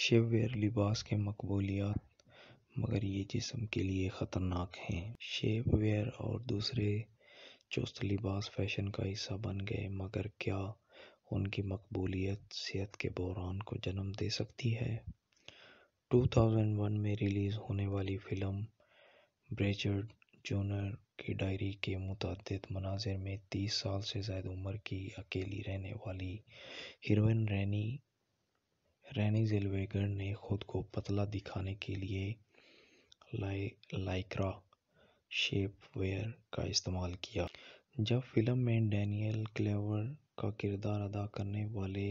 शेववेयर लिबास के मकबूलियात मगर ये जिसम के लिए ख़तरनाक हैं वेयर और दूसरे चुस्त लिबास फैशन का हिस्सा बन गए मगर क्या उनकी मकबूलियत सेहत के बहरान को जन्म दे सकती है 2001 में रिलीज़ होने वाली फ़िल्म ब्रेचर्ड जूनर की डायरी के मुतद मनाजिर में 30 साल से ज्यादा उम्र की अकेली रहने वाली हीरोइन रैनी रैनी जेलवेगर ने खुद को पतला दिखाने के लिए लाइ लाइक्रा शेपवेयर का इस्तेमाल किया जब फिल्म में डैनियल क्लेवर का किरदार अदा करने वाले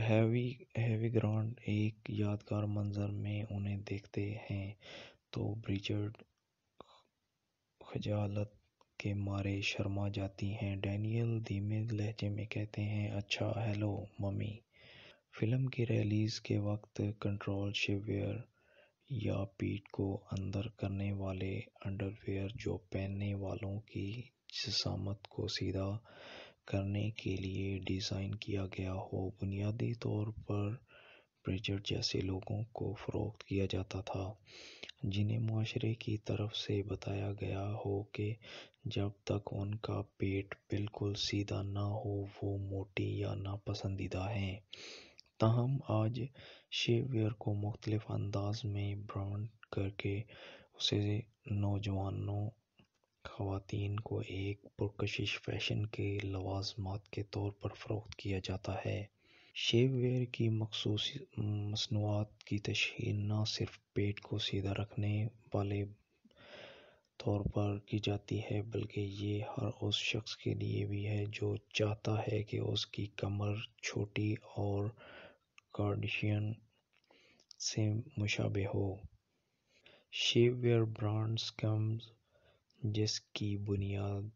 हैवी हैवी ग्रांड एक यादगार मंजर में उन्हें देखते हैं तो ब्रिचर्ड खजालत के मारे शर्मा जाती हैं डैनियल धीमे लहजे में कहते हैं अच्छा हेलो मम्मी फिल्म की रिलीज के वक्त कंट्रोल शिववेयर या पीठ को अंदर करने वाले अंडरवेयर जो पहनने वालों की जसामत को सीधा करने के लिए डिज़ाइन किया गया हो बुनियादी तौर पर ब्रेजर जैसे लोगों को फ़रोख़्त किया जाता था जिन्हें माशरे की तरफ से बताया गया हो कि जब तक उनका पेट बिल्कुल सीधा ना हो वो मोटी या नापसंदीदा हैं ताहम आज शेपवेयर को मुख्तलिफ अंदाज में ब्रांड करके उसे नौजवानों ख़वातीन को एक पुरकशिश फ़ैशन के लवाजमात के तौर पर फ़रोख्त किया जाता है शेववेयर की मखसूस मसनूआत की तशहर न सिर्फ पेट को सीधा रखने वाले तौर पर की जाती है बल्कि ये हर उस शख्स के लिए भी है जो चाहता है कि उसकी कमर छोटी और कार्डिशियन से मुशाबे हो शेववेयर ब्रांड्स कम्स जिसकी बुनियाद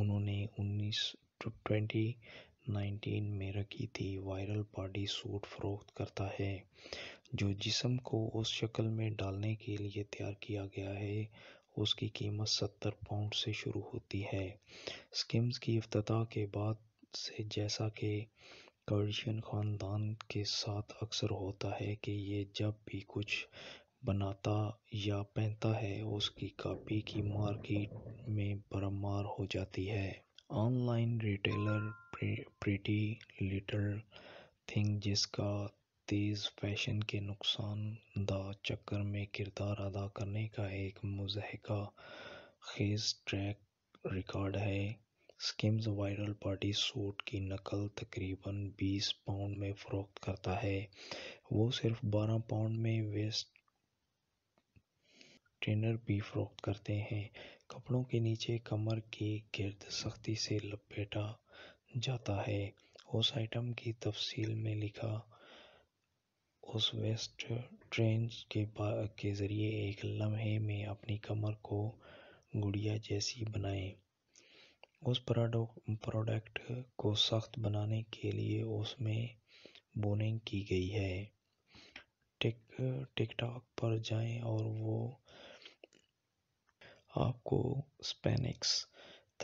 उन्होंने उन्नीस ट्वेंटी नाइनटीन में रखी थी वायरल बॉडी सूट फरोख्त करता है जो जिसम को उस शक्ल में डालने के लिए तैयार किया गया है उसकी कीमत सत्तर पाउंड से शुरू होती है स्किम्स की अफ्ताह के बाद से जैसा कि कर्शियन ख़ानदान के साथ अक्सर होता है कि ये जब भी कुछ बनाता या पहनता है उसकी कापी की मार्केट में भरमार हो जाती है online retailer pretty little thing जिसका तेज़ फैशन के नुकसानदा चक्कर में किरदार अदा करने का एक मजहका खेज़ ट्रैक रिकॉर्ड है स्किम्स वायरल पार्टी सूट की नकल तकरीबन 20 पाउंड में फ़रोख्त करता है वो सिर्फ 12 पाउंड में वेस्ट ट्रेनर भी फ़रोख्त करते हैं कपड़ों के नीचे कमर के गर्द सख्ती से लपेटा जाता है उस आइटम की तफ़सील में लिखा उस वेस्ट ट्रेन के के ज़रिए एक लम्हे में अपनी कमर को गुड़िया जैसी बनाएं उस प्रोडक्ट को सख्त बनाने के लिए उसमें बोनिंग की गई है टिक टिकटॉक पर जाएं और वो आपको स्पेनिक्स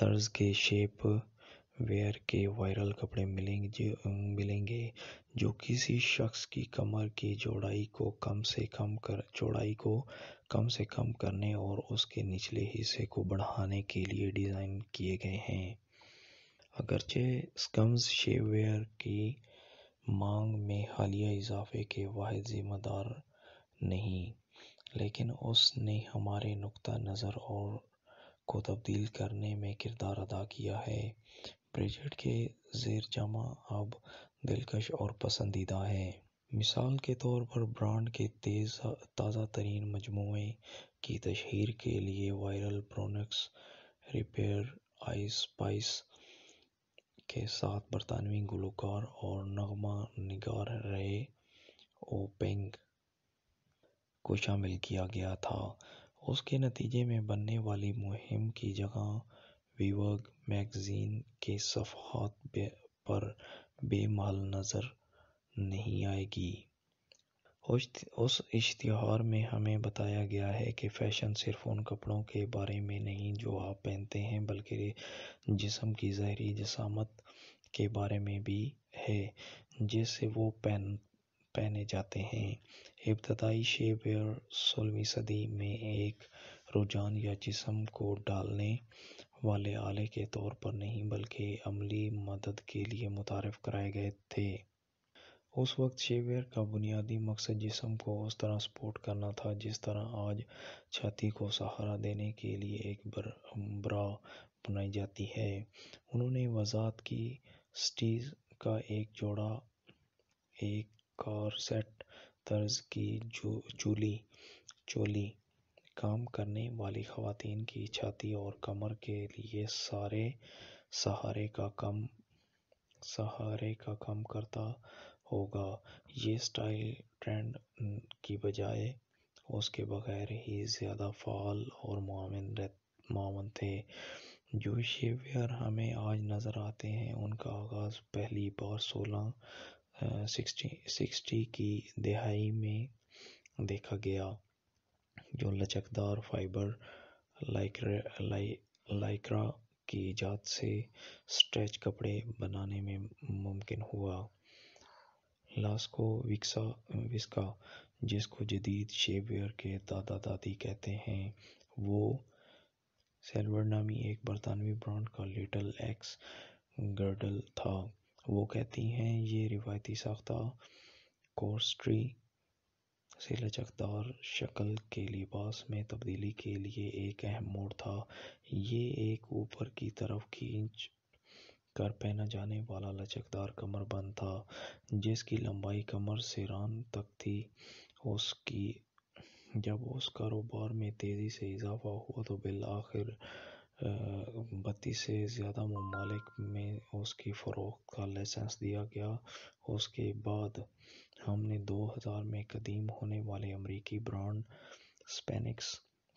तर्ज के शेप वेयर के वायरल कपड़े मिलेंगे जो किसी शख्स की कमर की चौड़ाई को कम से कम कर चौड़ाई को कम से कम करने और उसके निचले हिस्से को बढ़ाने के लिए डिज़ाइन किए गए हैं अगरचे स्कम्स शेवेयर की मांग में हालिया इजाफे के वाद जिम्मेदार नहीं लेकिन उसने हमारे नुक़ नज़र और को तब्दील करने में किरदार अदा किया है प्रेज़ेंट के जमा अब दिलकश और पसंदीदा हैं मिसाल के तौर पर ब्रांड के तेज ताज़ा तरीन मजमु की तशहर के लिए viral products repair ice spice के साथ बरतानवी गुलकार और नगमा निगार रहे ओ पेंग को शामिल किया गया था उसके नतीजे में बनने वाली मुहिम की जगह विवेक मैगजीन के सफहात पर बेमाल नज़र नहीं आएगी उस इश्तिहार में हमें बताया गया है कि फ़ैशन सिर्फ उन कपड़ों के बारे में नहीं जो आप पहनते हैं बल्कि जिसम की जहरी जसामत के बारे में भी है जिससे वो पहन पहने जाते हैं इब्तदाई शेबर सोलहवीं सदी में एक रुझान या जिसम को डालने वाले आले के तौर पर नहीं बल्कि अमली मदद के लिए मुतारफ़ कराए गए थे। उस वक्त शेवियर का बुनियादी मकसद जिसम को उस तरह सपोर्ट करना था जिस तरह आज छाती को सहारा देने के लिए एक ब्रा बनाई जाती है। उन्होंने वजात की स्टीज का एक जोड़ा एक कॉर्सेट तर्ज की चोली काम करने वाली खातन की छाती और कमर के लिए सारे सहारे का कम सहारे का कम करता होगा ये स्टाइल ट्रेंड की बजाय उसके बगैर ही ज़्यादा फ़ाल और मामन मामन थे जो शेवियर हमें आज नज़र आते हैं उनका आगाज़ पहली बार सोलह सिक्सटी सिक्सटी की दहाई में देखा गया जो लचकदार फाइबर लाइक्रा की ईजाद से स्ट्रेच कपड़े बनाने में मुमकिन हुआ विस्का जिसको जदीद शेपवेयर के दादा दादी कहते हैं वो सेल्वर नामी एक बरतानवी ब्रांड का लिटल एक्स गर्डल था वो कहती हैं ये रिवायती साख्ता कोर्सट्री से लचकदार शक्ल के लिबास में तब्दीली के लिए एक अहम मोड़ था। ये एक ऊपर की तरफ खींच कर पहना जाने वाला लचकदार कमरबंद था, जिसकी लंबाई कमर से रान तक थी। उसकी जब उस कारोबार में तेज़ी से इजाफ़ा हुआ तो बिल आखिर बत्तीस से ज़्यादा ममालिक में उसकी फ़रोख़्त का लाइसेंस दिया गया उसके बाद हमने दो हज़ार में कदीम होने वाले अमरीकी ब्रांड स्पेनिक्स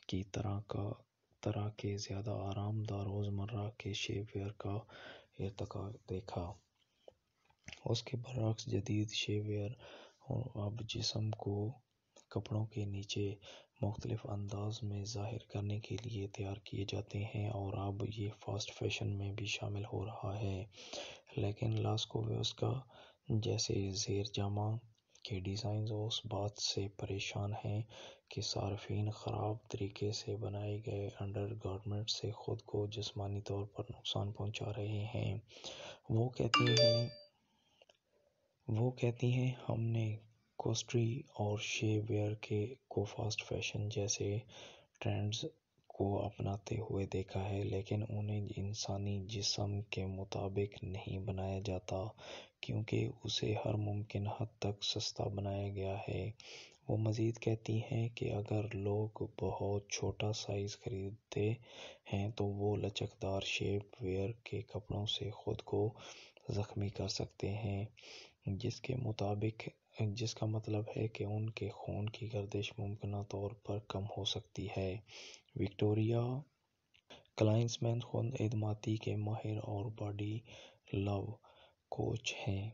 की तरह का तरह के ज़्यादा आरामदार रोज़मर्रा के शेववेयर का इरतका देखा उसके बरक्स जदीद और अब जिसम को कपड़ों के नीचे मुख्तलिफ़ अंदाज़ में ज़ाहिर करने के लिए तैयार किए जाते हैं और अब ये फ़ास्ट फ़ैशन में भी शामिल हो रहा है लेकिन लास्कोव्स्का जैसे जेर ज़ेरजामा के डिज़ाइन उस बात से परेशान हैं कि सार्फ़िन ख़राब तरीके से बनाए गए अंडर गारमेंट से खुद को जिसमानी तौर पर नुकसान पहुँचा रहे हैं वो कहती हैं वो कहती हैं हमने कोस्ट्री और के को फास्ट फैशन जैसे ट्रेंड्स को अपनाते हुए देखा है लेकिन उन्हें इंसानी जिस्म के मुताबिक नहीं बनाया जाता क्योंकि उसे हर मुमकिन हद तक सस्ता बनाया गया है वो मज़ीद कहती हैं कि अगर लोग बहुत छोटा साइज़ खरीदते हैं तो वो लचकदार शेप वेयर के कपड़ों से ख़ुद को ज़ख्मी कर सकते हैं जिसके मुताबिक जिसका मतलब है कि उनके खून की गर्दिश मुमकिन तौर पर कम हो सकती है विक्टोरिया क्लाइंसमैन खुद एदमाती के माहिर और बॉडी लव कोच हैं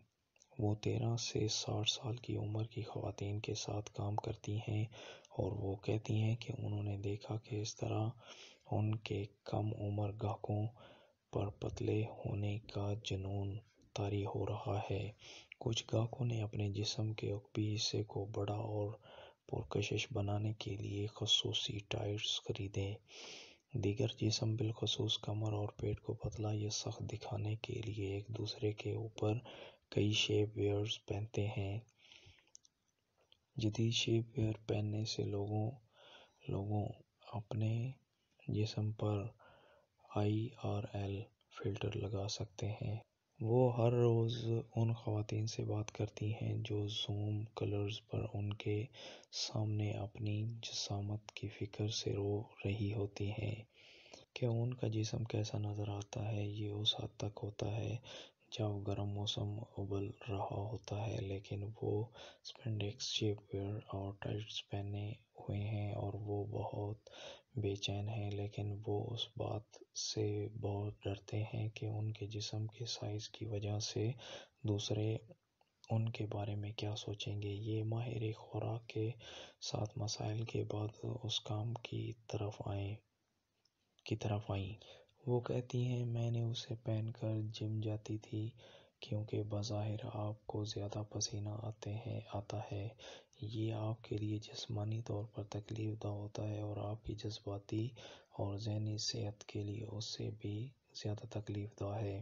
वो तेरह से साठ साल की उम्र की खातन के साथ काम करती हैं और वो कहती हैं कि उन्होंने देखा कि इस तरह उनके कम उम्र गाहकों पर पतले होने का जुनून तारी हो रहा है कुछ गाहकों ने अपने जिसम के ऊपरी हिस्से को बड़ा और पुरकशिश बनाने के लिए खसूसी टाइट्स खरीदे दीगर जिसम बिलखसूस कमर और पेट को पतला या सख्त दिखाने के लिए एक दूसरे के ऊपर कई शेप वेयर्स पहनते हैं जदीद शेप वेयर पहनने से लोगों लोगों अपने जिसम पर आई आर एल फिल्टर लगा सकते हैं वो हर रोज़ उन ख़वान से बात करती हैं जो ज़ूम कलर्स पर उनके सामने अपनी जसामत की फ़िक्र से रो रही होती हैं कि उनका जिसम कैसा नज़र आता है ये उस हद तक होता है जब गर्म मौसम उबल रहा होता है लेकिन वो स्पेंडेक्स शेपवेयर और टाइट्स पहने हुए हैं और वो बहुत बेचैन हैं लेकिन वो उस बात से बहुत डरते हैं कि उनके जिस्म के साइज़ की वजह से दूसरे उनके बारे में क्या सोचेंगे ये माहिर खुराक के साथ मसाइल के बाद उस काम की तरफ आए की तरफ आईं वो कहती हैं मैंने उसे पहनकर जिम जाती थी क्योंकि बज़ाहिर आपको ज़्यादा पसीना आते हैं आता है ये आपके लिए जिसमानी तौर पर तकलीफ दह होता है और आपकी जज्बाती और जहनी सेहत के लिए उससे भी ज़्यादा तकलीफ दह है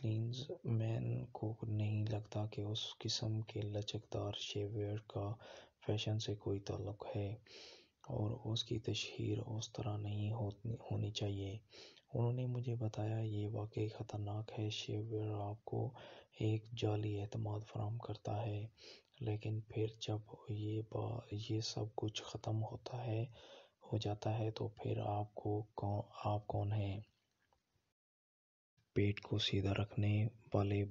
क्लींस मैन को नहीं लगता कि उस किस्म के लचकदार शेववेयर का फैशन से कोई ताल्लुक़ है और उसकी तशहर उस तरह नहीं होनी चाहिए उन्होंने मुझे बताया ये वाकई ख़तरनाक है शेवर आपको एक जाली एतमाद फ्राहम करता है लेकिन फिर जब ये बा ये सब कुछ ख़त्म होता है हो जाता है तो फिर आपको कौन आप कौन हैं पेट को सीधा रखने वाले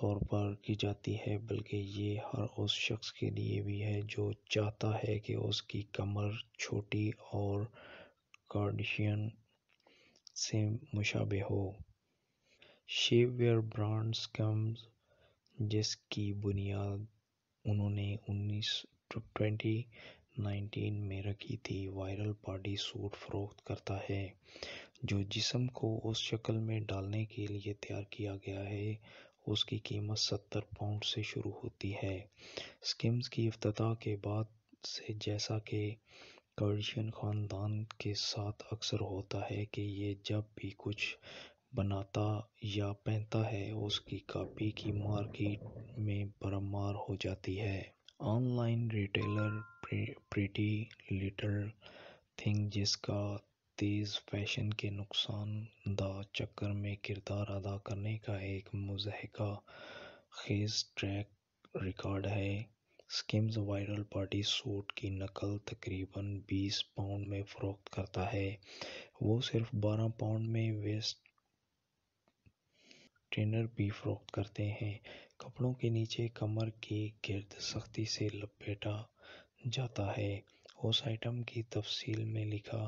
तौर पर की जाती है बल्कि ये हर उस शख्स के लिए भी है जो चाहता है कि उसकी कमर छोटी और कार्डिशियन से मुशाबे हो शेवेयर ब्रांड्स कम्स जिसकी बुनियाद उन्होंने उन्नीस ट्वेंटी नाइनटीन में रखी थी वायरल बॉडी सूट फरोख्त करता है जो जिसम को उस शक्ल में डालने के लिए तैयार किया गया है उसकी कीमत सत्तर पाउंड से शुरू होती है स्किम्स की अफ्ताह के बाद से जैसा कि कर्जियन खानदान के साथ अक्सर होता है कि ये जब भी कुछ बनाता या पहनता है उसकी कॉपी की मार्केट में भरमार हो जाती है online retailer pretty little thing जिसका तेज़ फैशन के नुकसानदा चक्कर में किरदार अदा करने का एक मजहका खेज ट्रैक रिकॉर्ड है स्किम्स वायरल बॉडी सूट की नकल तकरीबन 20 पाउंड में फ़रोख्त करता है वो सिर्फ 12 पाउंड में वेस्ट ट्रेनर भी फ़रोख्त करते हैं कपड़ों के नीचे कमर के गर्द सख्ती से लपेटा जाता है उस आइटम की तफसील में लिखा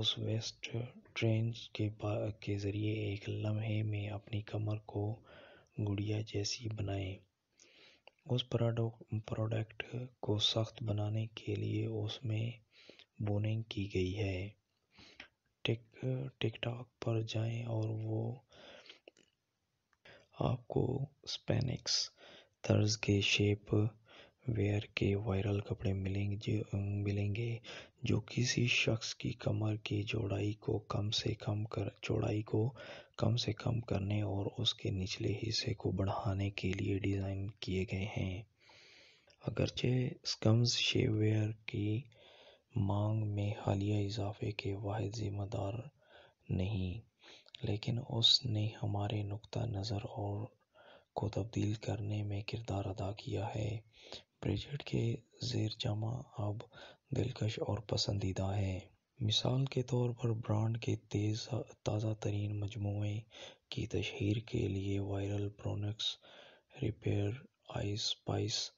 उस वेस्ट ट्रेन के के ज़रिए एक लम्हे में अपनी कमर को गुड़िया जैसी बनाएं उस प्रोडक्ट को सख्त बनाने के लिए उसमें बोनिंग की गई है टिक टिकटॉक पर जाएं और वो आपको स्पेनिक्स तर्ज के शेप वेयर के वायरल कपड़े मिलेंगे जो किसी शख्स की कमर की चौड़ाई को कम से कम कर चौड़ाई को कम से कम करने और उसके निचले हिस्से को बढ़ाने के लिए डिज़ाइन किए गए हैं अगरचे स्कम्स शेवेयर की मांग में हालिया इजाफे के वाद जिम्मेदार नहीं लेकिन उसने हमारे नुक़ नज़र और को तब्दील करने में किरदार अदा किया है प्रेज़ेंट के जेर जमा अब दिलकश और पसंदीदा हैं मिसाल के तौर पर ब्रांड के तेज़ ताज़ा तरीन मजमू की तशहर के लिए viral products repair ice spice